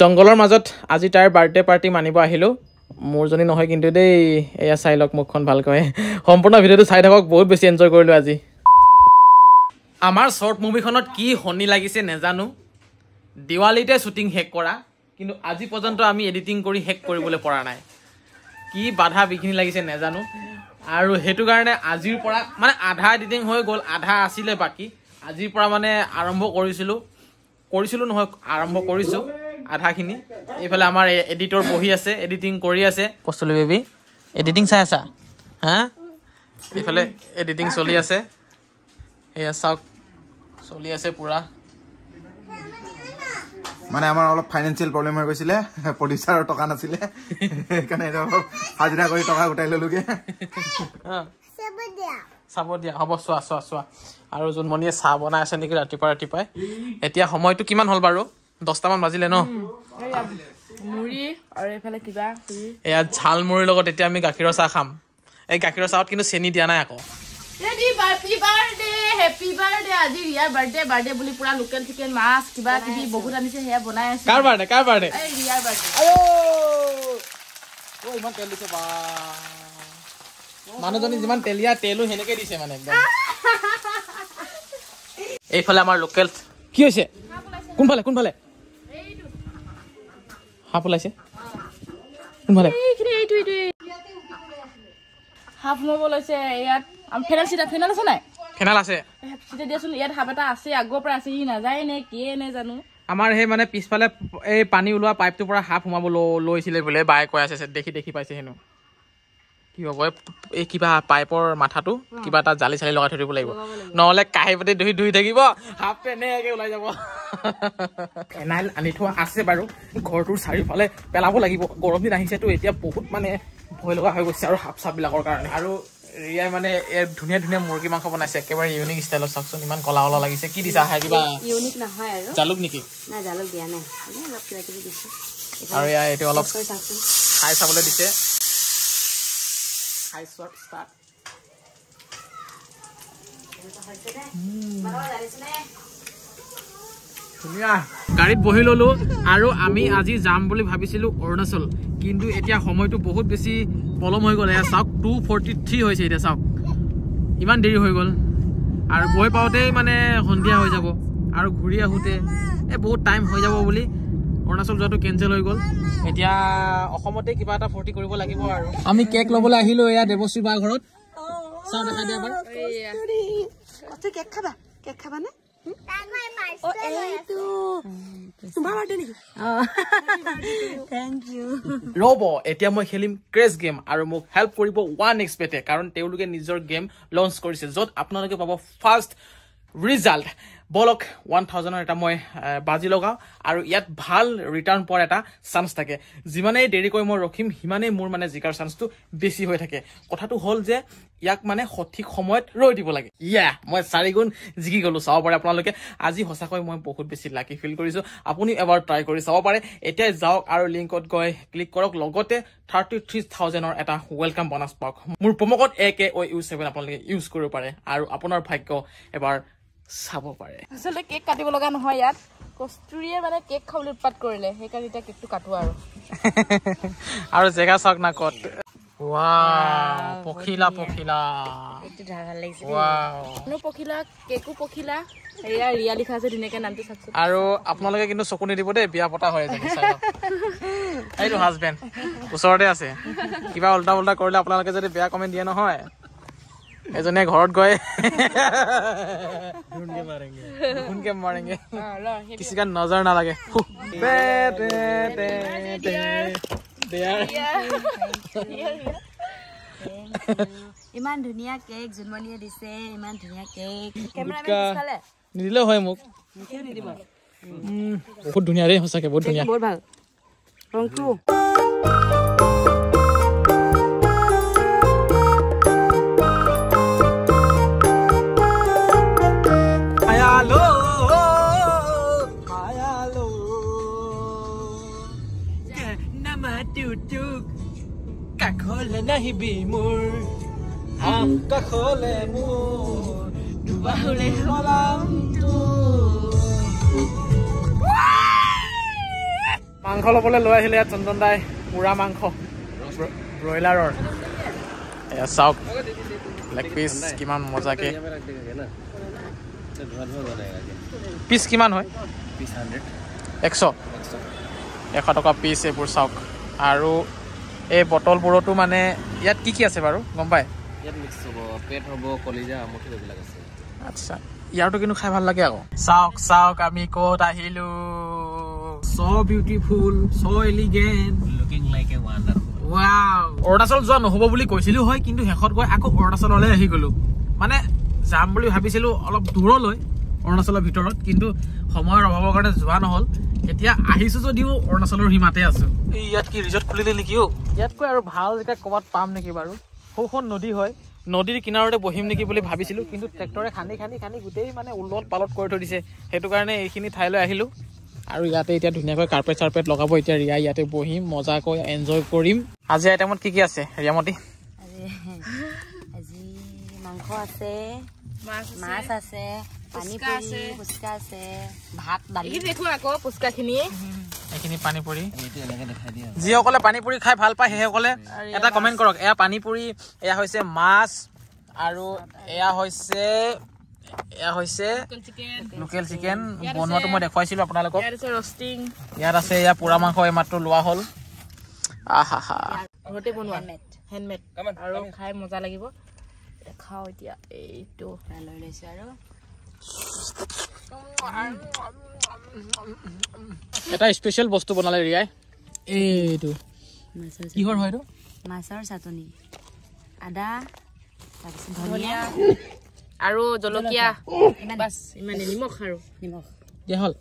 জংগলৰ মাজত আজি তাইৰ বাৰ্থডে পাৰ্টি মানিব আহিলোঁ মোৰজনী নহয় কিন্তু দেই এয়া চাই লওক মুখখন ভালকৈ সম্পূৰ্ণ ভিডিঅ'টো চাই থাকক বহুত বেছি এনজয় কৰিলোঁ আজি আমাৰ শ্বৰ্ট মুভিখনত কি শনি লাগিছে নেজানো দিৱালীতে শ্বুটিং শেষ কৰা কিন্তু আজি পৰ্যন্ত আমি এডিটিং কৰি শেষ কৰিবলৈ পৰা নাই কি বাধা বিঘিনি লাগিছে নেজানো আৰু সেইটো কাৰণে আজিৰ পৰা মানে আধা এডিটিং হৈ গ'ল আধা আছিলে বাকী আজিৰ পৰা মানে আৰম্ভ কৰিছিলোঁ কৰিছিলোঁ নহয় আৰম্ভ কৰিছোঁ আধাখিনি এইফালে আমাৰ এডিটৰ বহি আছে এডিটিং কৰি আছে কচলি বেবি এডিটিং চাই আছা হা এইফালে এডিটিং চলি আছে সেয়া চাওক চলি আছে পুৰা মানে আমাৰ অলপ ফাইনেঞ্চিয়েল প্ৰব্লেম হৈ গৈছিলে প্ৰডিউচাৰৰ টকা নাছিলে সেইকাৰণে অলপ হাজিৰা কৰি টকা গোটাই ল'লোগে চাব দিয়া হ'ব চোৱা চোৱা চোৱা আৰু জোনমণিয়ে চাহ বনাই আছে নেকি ৰাতিপুৱা ৰাতিপুৱাই এতিয়া সময়টো কিমান হ'ল বাৰু দহটামান বাজিলে ন এয়া লগত এতিয়া আমি গাখীৰ চাহ খাম এই গাখীৰৰ চাহত কিন্তু চেনি দিয়া নাই আকৌ মানুহজনী যিমান তেলীয়া তেলো সেনেকে এইফালে আমাৰ লোকেল কি হৈছে কোনফালে কোনফালে হাফ ওলাইছে ইয়াত ফেনাল আছে আমাৰ সেই মানে পিছফালে এই পানী ওলোৱা পাইপটোৰ পৰা হাফ সোমাব লৈছিলে বোলে বাই কৈ আছে দেখি দেখি পাইছে হেনো কি হ'ব এই কিবা পাইপৰ মাথাটো কিবা এটা জালি চালি লগাই থৈ দিব লাগিব নহ'লে কাঁহী পাতি ধুই ধুই থাকিব হাফ তেনেকৈ ওলাই যাব ফেনাইল আনি থোৱা আছে বাৰু ঘৰটোৰ চাৰিওফালে পেলাব লাগিব গৰম দিন আহিছেতো এতিয়া বহুত মানে ভয় লগা হৈ গৈছে আৰু সাপ চাপবিলাকৰ কাৰণে আৰু ৰিয়াই মানে ধুনীয়া ধুনীয়া মুৰ্গী মাংস বনাইছে একেবাৰে ইউনিক ষ্টাইলত চাওকচোন ইমান কলা অলা লাগিছে কি দিছা আহা কিবা জালুক নেকি আৰু ইয়াৰ এইটো অলপ খাই চাবলৈ দিছে গাড়ীত বহি ললো আৰু আমি আজি যাম বুলি ভাবিছিলো অৰুণাচল কিন্তু এতিয়া সময়টো বহুত বেছি পলম হৈ গ'ল এয়া চাওক টু ফৰ্টি থ্ৰী হৈছে এতিয়া চাওক ইমান দেৰি হৈ গ'ল আৰু গৈ পাওঁতেই মানে সন্ধিয়া হৈ যাব আৰু ঘূৰি আহোঁতে এই বহুত টাইম হৈ যাব বুলি অৰুণাচল যোৱাটো কেঞ্চেল হৈ গ'ল এতিয়া অসমতে কিবা এটা ফূৰ্তি কৰিব লাগিব আৰু আমি কেক ল'বলৈ আহিলোঁ এয়া দেৱশ্ৰী বাৰ ঘৰত চাওঁ দেখা দিয়া বাৰু কেক খাবা কেক খাবানে Oh, eh itu. Sumbawa ada nih. Thank you. Robo, etiamu helim crazy game. Aro mau help kuri bo one expert ya. Karena teu luke nizar game launch kuri sih. Zot, apno luke papa first result. বলক one থাউজেণ্ডৰ এটা মই বাজি লগাওঁ আৰু ইয়াত ভাল return পোৱাৰ এটা চান্স থাকে যিমানেই দেৰিকৈ মই ৰখিম সিমানেই মোৰ মানে জিকাৰ চান্সটো বেছি হৈ থাকে কথাটো হ'ল যে ইয়াক মানে সঠিক সময়ত ৰৈ দিব লাগে ইয়া মই চাৰিগুণ জিকি গ'লোঁ চাব পাৰে আপোনালোকে আজি সঁচাকৈ মই বহুত বেছি লাকি ফিল কৰিছোঁ আপুনি এবাৰ ট্ৰাই কৰি চাব পাৰে এতিয়াই যাওক আৰু লিংকত গৈ ক্লিক কৰক লগতে থাৰ্টি থ্ৰী থাউজেণ্ডৰ এটা ৱেলকাম বনাছ পাওক মোৰ প্ৰমকত A K Y U seven আপোনালোকে ইউজ কৰিব পাৰে আৰু আপোনাৰ ভাগ্য এবাৰ চাব পাৰে আচলতে কেক কাটিব লগা নহয় ইয়াত কস্তুৰিয়ে মানে কেক খাবলৈ উৎপাত কৰিলে সেইকাৰণে এতিয়া কেকটো কাটো আৰু আৰু জেগা চাওক না কত আৰু আপোনালোকে কিন্তু চকু নিদিব দেই বিয়া পতা হয় আছে কিবা উল্টা পুল্টা কৰিলে আপোনালোকে যদি বেয়া কমেণ্ট দিয়ে নহয় এজনে ঘৰত গৈ শুনকে কিছু কাৰণ নজৰ নালাগে ইমান ধুনীয়া কেক জোনমণিয়ে দিছে ইমান ধুনীয়া কেক নিদিলে হয় মোক বহুত ধুনীয়া দেই সঁচাকে বহুত ধুনীয়া বহুত ভাল ৰংটো আহিবি মাংস ল'বলৈ লৈ আহিলে ইয়াত চন্দন দাই পুৰা মাংস ব্ৰইলাৰৰ এয়া চাওক লেগ পিচ কিমান মজাকে পিচ কিমান হয় এশ টকা পিচ এইবোৰ চাওক আৰু এই বটলবোৰতো মানে ইয়াত কি কি আছে বাৰু গম পায় ইয়াৰতো কিন্তু খাই ভাল লাগে আকৌ চাওক চাওক আমি কত আহিলো অৰুণাচল যোৱা নহ'ব বুলি কৈছিলো হয় কিন্তু শেষত গৈ আকৌ অৰুণাচললৈ আহি গ'লো মানে যাম বুলি ভাবিছিলো অলপ দূৰলৈ অৰুণাচলৰ ভিতৰত কিন্তু সময়ৰ অভাৱৰ কাৰণে যোৱা নহ'ল এতিয়া আহিছো যদিও অৰুণাচলৰ সীমাতে আছো ইয়াত কি ৰিজৰ্ট খুলিলে নেকিও ইয়াতকৈ আৰু ভাল জেগা ক'ৰবাত পাম নেকি বাৰু সৌ নদী হয় নদীৰ কিনাৰতে বহিম নেকি বুলি ভাবিছিলো কিন্তু ট্ৰেক্টৰে খান্দি খান্দি খান্দি গোটেই মানে উলট পালত কৰি থৈ দিছে সেইটো কাৰণে এইখিনি ঠাইলৈ আহিলো আৰু ইয়াতে এতিয়া ধুনীয়াকৈ কাৰ্পেট চাৰ্পেট লগাব এতিয়া ৰিয়া ইয়াতে বহিম মজাকৈ এনজয় কৰিম আজি আইটেমত কি কি আছে ৰিয়ামতি মাংস আছে মাছ আছে যিসকলে পানীপুৰি খাই ভাল পায় সেইসকলে এটা কমেণ্ট কৰক এয়া পানীপুৰি এয়া হৈছে মাছ আৰু এয়া হৈছে এয়া হৈছে লোকেল চিকেন বনোৱাটো মই দেখুৱাইছিলো আপোনালোকক ইয়াত আছে এয়া পোৰা মাংস এইমাত্ৰ লোৱা হ'ল আহা হা ঘৰতে বনোৱা হেণ্ডমেড আৰু খাই মজা লাগিব খাওঁ এতিয়া এইটো লৈ লৈছোঁ আৰু এটা স্পেচিয়েল বস্তু বনালে ৰিয়াই এইটো কিহৰ হয় মাছৰ চাটনি আদা ধনিয়া আৰু জলকীয়া বাছ ইমানে নিমখ আৰু নিমখ দিয়া হ'ল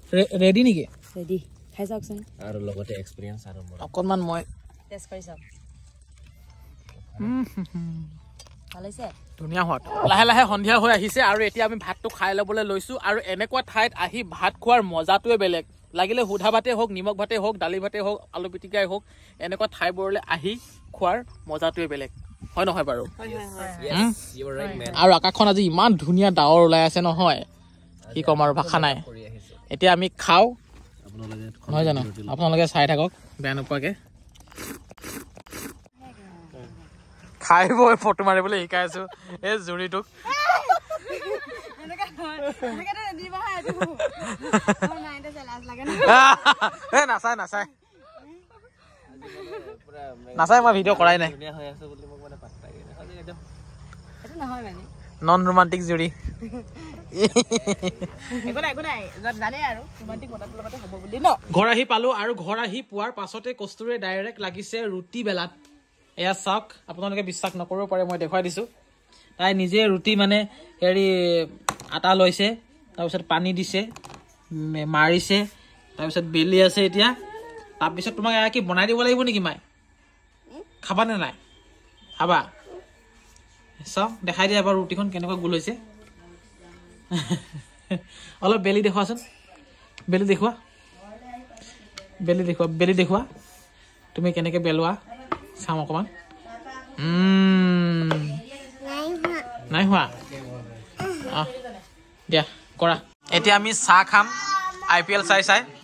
ৰেডি নেকি ৰেডি খাই চাওকচোন আৰু লগতে এক্সপিৰিয়েঞ্চ আৰু অকণমান মই টেষ্ট কৰি চাওক ধুনীয়া সোৱাদ লাহে লাহে সন্ধিয়া হৈ আহিছে আৰু এতিয়া আমি ভাতটো খাই ল'বলৈ লৈছোঁ আৰু এনেকুৱা ঠাইত আহি ভাত খোৱাৰ মজাটোৱে বেলেগ লাগিলে সোধা ভাতেই হওক নিমখ ভাতেই হওক দালি ভাতেই হওক আলু পিটিকাই হওক এনেকুৱা ঠাইবোৰলৈ আহি খোৱাৰ মজাটোৱে বেলেগ হয় নহয় বাৰু আৰু আকাশখন আজি ইমান ধুনীয়া ডাৱৰ ওলাই আছে নহয় কি ক'ম আৰু ভাষা নাই এতিয়া আমি খাওঁ নহয় জানো আপোনালোকে চাই থাকক বেয়া নোপোৱাকৈ খাই বৈ ফটো মাৰিবলৈ শিকাইছো এই জুৰিটোক নাচায় নাচায় নাচায় মই ভিডিঅ' কৰাই নাই নন ৰোমান্টিক জুৰি ঘৰ আহি পালো আৰু ঘৰ আহি পোৱাৰ পাছতে কস্তুৰে ডাইৰেক্ট লাগিছে ৰুটি বেলাত এয়া চাওক আপোনালোকে বিশ্বাস নকৰিব পাৰে মই দেখুৱাই দিছোঁ তাই নিজে ৰুটি মানে হেৰি আটা লৈছে তাৰপিছত পানী দিছে মাৰিছে তাৰপিছত বেলি আছে এতিয়া তাৰপিছত তোমাক এয়া কি বনাই দিব লাগিব নেকি মাই খাবা নে নাই খাবা চাওক দেখাই দিয়া এবাৰ ৰুটিখন কেনেকুৱা গোল হৈছে অলপ বেলি দেখুৱাচোন বেলি দেখুওৱা বেলি দেখুওৱা বেলি দেখুওৱা তুমি কেনেকৈ বেলোৱা চাওঁ অকমান নাই হোৱা অ দিয়া কৰা এতিয়া আমি চাহ খাম আই পি এল চাই চাই